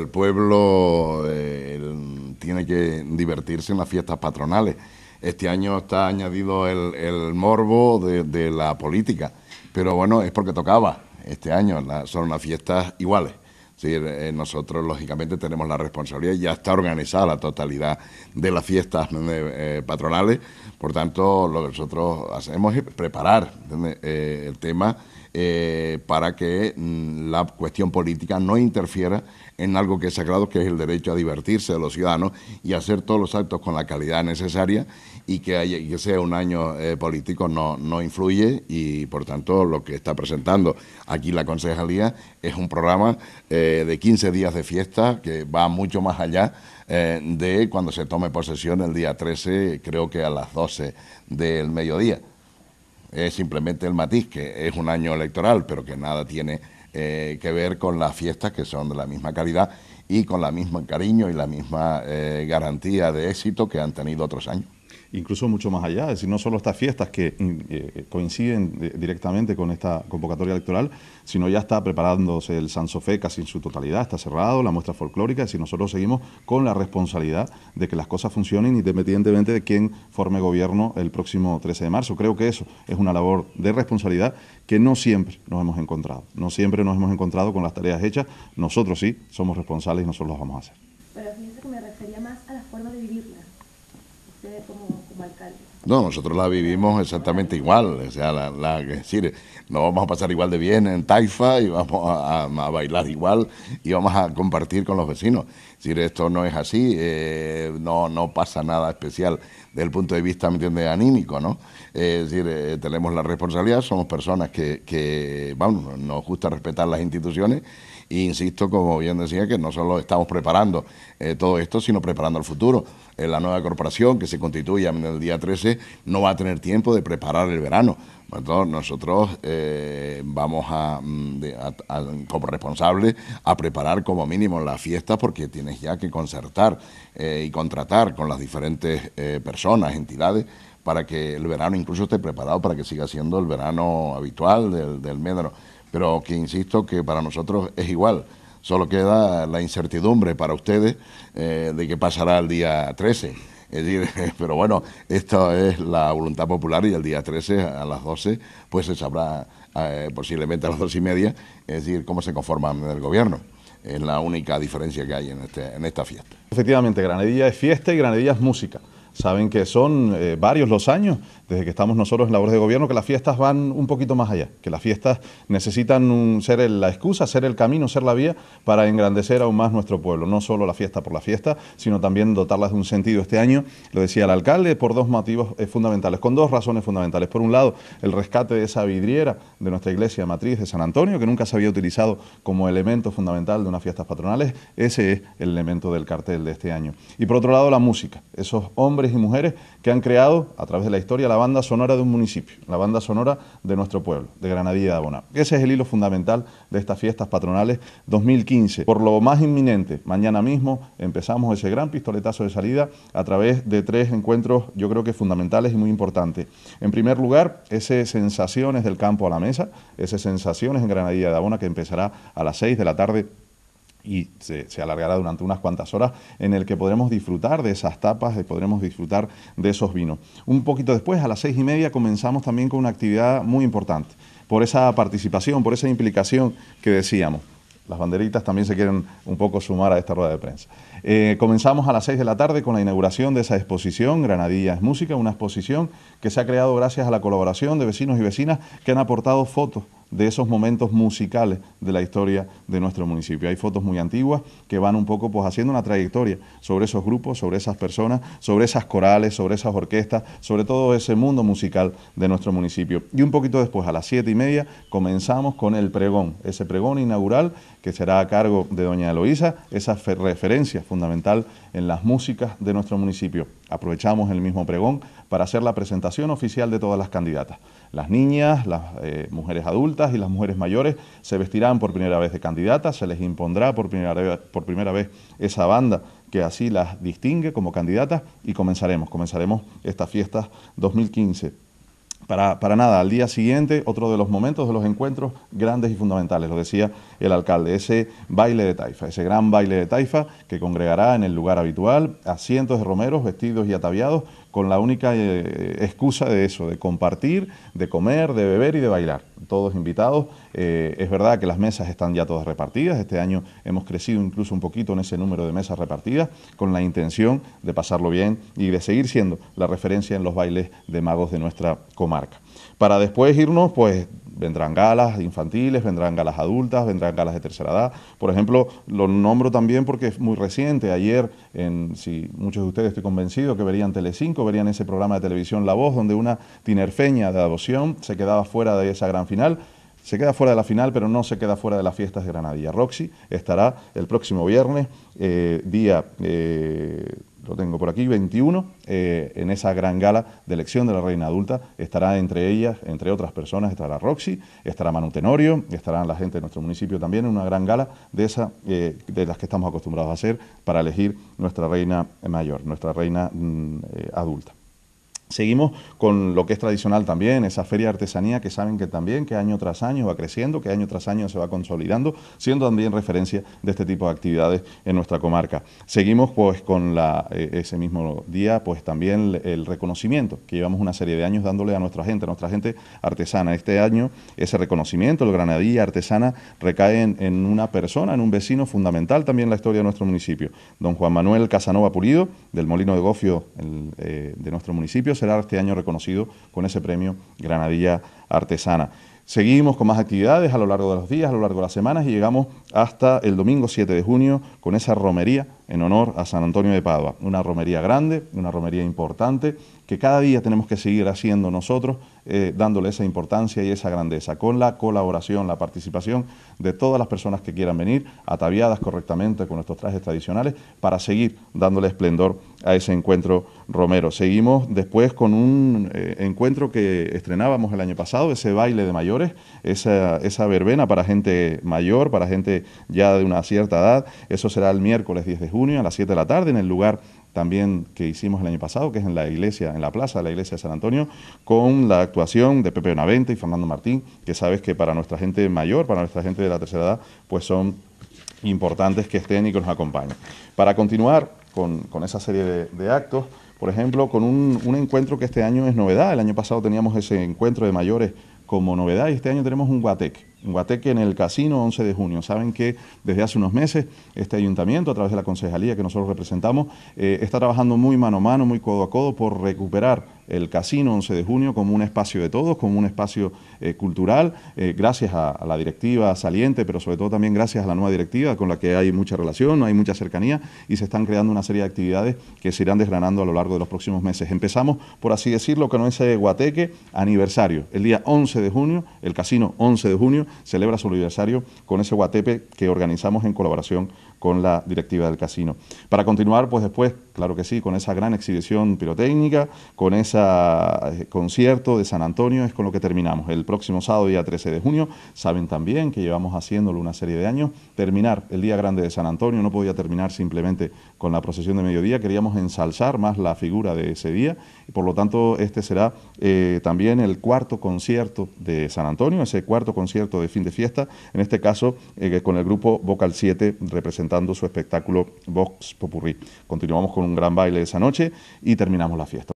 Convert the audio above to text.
El pueblo eh, tiene que divertirse en las fiestas patronales. Este año está añadido el, morbo de, la política, pero bueno, es porque tocaba este año, son las fiestas iguales. Eh, nosotros, lógicamente, tenemos la responsabilidad, ya está organizada la totalidad de las fiestas eh, patronales, por tanto, lo que nosotros hacemos es preparar el tema eh, para que mm, la cuestión política no interfiera en algo que es sagrado, que es el derecho a divertirse de los ciudadanos y hacer todos los actos con la calidad necesaria y que, sea un año eh, político no, influye y por tanto lo que está presentando aquí la concejalía es un programa eh, de 15 días de fiesta que va mucho más allá de cuando se tome posesión el día 13, creo que a las 12 del mediodía es simplemente el matiz, que es un año electoral, pero que nada tiene eh, que ver con las fiestas que son de la misma calidad y con la misma cariño y la misma eh, garantía de éxito que han tenido otros años incluso mucho más allá, es decir, no solo estas fiestas que eh, coinciden directamente con esta convocatoria electoral, sino ya está preparándose el Sansofé casi en su totalidad, está cerrado, la muestra folclórica, es decir, nosotros seguimos con la responsabilidad de que las cosas funcionen independientemente de quién forme gobierno el próximo 13 de marzo. Creo que eso es una labor de responsabilidad que no siempre nos hemos encontrado, no siempre nos hemos encontrado con las tareas hechas, nosotros sí somos responsables y nosotros las vamos a hacer. No, nosotros la vivimos exactamente igual, o sea, la, la es decir, nos vamos a pasar igual de bien en Taifa y vamos a, bailar igual y vamos a compartir con los vecinos. Es decir, esto no es así, eh, no, pasa nada especial desde el punto de vista, ¿me anímico, ¿no? Eh, es decir, eh, tenemos la responsabilidad, somos personas que, que, vamos, nos gusta respetar las instituciones e insisto, como bien decía, que no solo estamos preparando todo esto, sino preparando el futuro. Eh, la nueva corporación que se constituye en el día 13 no va a tener tiempo de preparar el verano. Entonces nosotros eh, vamos mm, a, como responsables a preparar como mínimo las fiestas porque tienes ya que concertar eh, y contratar con las diferentes personas, entidades, para que el verano incluso esté preparado para que siga siendo el verano habitual del, del Pero que insisto que para nosotros es igual. Solo queda la incertidumbre para ustedes eh, de qué pasará el día 13. Es decir, pero bueno, esto es la voluntad popular y el día 13 a las 12 pues se sabrá eh, posiblemente a las 12 y media, es decir, cómo se conforman el gobierno. Es la única diferencia que hay en, este, en esta fiesta. Efectivamente, Granadilla es fiesta y Granadilla es música saben que son eh, varios los años desde que estamos nosotros en labores de gobierno que las fiestas van un poquito más allá, que las fiestas necesitan ser la excusa, ser el camino, ser la vía para engrandecer aún más nuestro pueblo, no solo la fiesta por la fiesta, sino también dotarlas de un sentido. Este año, lo decía el alcalde, por dos motivos eh, fundamentales, con dos razones fundamentales. Por un lado, el rescate de esa vidriera de nuestra iglesia matriz de San Antonio, que nunca se había utilizado como elemento fundamental de unas fiestas patronales, ese es el elemento del cartel de este año. Y por otro lado, la música, esos hombres y mujeres que han creado, a través de la historia, la banda sonora de un municipio, la banda sonora de nuestro pueblo, de Granadilla de Abona. Ese es el hilo fundamental de estas fiestas patronales 2015. Por lo más inminente, mañana mismo empezamos ese gran pistoletazo de salida a través de tres encuentros, yo creo que fundamentales y muy importantes. En primer lugar, ese Sensaciones del Campo a la Mesa, ese Sensaciones en Granadilla de Abona que empezará a las 6 de la tarde y se, alargará durante unas cuantas horas, en el que podremos disfrutar de esas tapas, de, podremos disfrutar de esos vinos. Un poquito después, a las seis y media, comenzamos también con una actividad muy importante, por esa participación, por esa implicación que decíamos. Las banderitas también se quieren un poco sumar a esta rueda de prensa. Eh, comenzamos a las seis de la tarde con la inauguración de esa exposición, Granadillas Música, una exposición que se ha creado gracias a la colaboración de vecinos y vecinas que han aportado fotos de esos momentos musicales de la historia de nuestro municipio. Hay fotos muy antiguas que van un poco pues haciendo una trayectoria sobre esos grupos, sobre esas personas, sobre esas corales, sobre esas orquestas, sobre todo ese mundo musical de nuestro municipio. Y un poquito después, a las siete y media, comenzamos con el pregón, ese pregón inaugural que será a cargo de doña Eloísa, esa referencia fundamental en las músicas de nuestro municipio. Aprovechamos el mismo pregón para hacer la presentación oficial de todas las candidatas. Las niñas, las eh, mujeres adultas y las mujeres mayores se vestirán por primera vez de candidatas, se les impondrá por primera, vez, por primera vez esa banda que así las distingue como candidatas y comenzaremos, comenzaremos esta fiesta 2015. Para, nada, al día siguiente, otro de los momentos de los encuentros grandes y fundamentales, lo decía el alcalde, ese baile de taifa, ese gran baile de taifa que congregará en el lugar habitual a cientos de romeros vestidos y ataviados con la única eh, excusa de eso, de compartir, de comer, de beber y de bailar. Todos invitados. Eh, es verdad que las mesas están ya todas repartidas. Este año hemos crecido incluso un poquito en ese número de mesas repartidas con la intención de pasarlo bien y de seguir siendo la referencia en los bailes de magos de nuestra comunidad marca. Para después irnos, pues vendrán galas infantiles, vendrán galas adultas, vendrán galas de tercera edad. Por ejemplo, lo nombro también porque es muy reciente. Ayer, en, si muchos de ustedes estoy convencido que verían Telecinco, verían ese programa de televisión La Voz, donde una tinerfeña de adopción se quedaba fuera de esa gran final. Se queda fuera de la final, pero no se queda fuera de las fiestas de Granadilla. Roxy estará el próximo viernes, eh, día eh, lo tengo por aquí, 21, eh, en esa gran gala de elección de la reina adulta. Estará entre ellas, entre otras personas, estará Roxy, estará Manutenorio, estarán la gente de nuestro municipio también en una gran gala de, esa, eh, de las que estamos acostumbrados a hacer para elegir nuestra reina mayor, nuestra reina mm, eh, adulta. Seguimos con lo que es tradicional también, esa feria de artesanía que saben que también, que año tras año va creciendo, que año tras año se va consolidando, siendo también referencia de este tipo de actividades en nuestra comarca. Seguimos pues con la, eh, ese mismo día pues también el reconocimiento que llevamos una serie de años dándole a nuestra gente, a nuestra gente artesana. Este año ese reconocimiento, el granadilla artesana, recae en, una persona, en un vecino fundamental también en la historia de nuestro municipio, don Juan Manuel Casanova Pulido, del Molino de Gofio eh, de nuestro municipio, será este año reconocido con ese premio Granadilla Artesana. Seguimos con más actividades a lo largo de los días, a lo largo de las semanas y llegamos hasta el domingo 7 de junio con esa romería en honor a San Antonio de Padua. Una romería grande, una romería importante que cada día tenemos que seguir haciendo nosotros eh, dándole esa importancia y esa grandeza, con la colaboración, la participación de todas las personas que quieran venir, ataviadas correctamente con nuestros trajes tradicionales, para seguir dándole esplendor a ese encuentro romero. Seguimos después con un eh, encuentro que estrenábamos el año pasado, ese baile de mayores, esa, esa verbena para gente mayor, para gente ya de una cierta edad. Eso será el miércoles 10 de junio a las 7 de la tarde en el lugar también que hicimos el año pasado, que es en la iglesia, en la plaza de la iglesia de San Antonio, con la actuación de Pepe Benavente y Fernando Martín, que sabes que para nuestra gente mayor, para nuestra gente de la tercera edad, pues son importantes que estén y que nos acompañen. Para continuar con, esa serie de, actos, por ejemplo, con un, un, encuentro que este año es novedad. El año pasado teníamos ese encuentro de mayores como novedad y este año tenemos un Guatec. Guateque en el Casino, 11 de junio. Saben que desde hace unos meses este ayuntamiento, a través de la concejalía que nosotros representamos, eh, está trabajando muy mano a mano, muy codo a codo por recuperar el Casino 11 de Junio como un espacio de todos, como un espacio eh, cultural, eh, gracias a, la directiva saliente, pero sobre todo también gracias a la nueva directiva con la que hay mucha relación, hay mucha cercanía y se están creando una serie de actividades que se irán desgranando a lo largo de los próximos meses. Empezamos, por así decirlo, con ese guateque aniversario. El día 11 de junio, el Casino 11 de junio celebra su aniversario con ese guatepe que organizamos en colaboración con la directiva del casino. Para continuar, pues después, claro que sí, con esa gran exhibición pirotécnica, con ese eh, concierto de San Antonio, es con lo que terminamos. El próximo sábado, día 13 de junio, saben también que llevamos haciéndolo una serie de años, terminar el Día Grande de San Antonio, no podía terminar simplemente con la procesión de mediodía, queríamos ensalzar más la figura de ese día, y por lo tanto este será eh, también el cuarto concierto de San Antonio, ese cuarto concierto de fin de fiesta, en este caso eh, con el grupo Vocal 7 representado su espectáculo Vox Popurrí. Continuamos con un gran baile esa noche y terminamos la fiesta.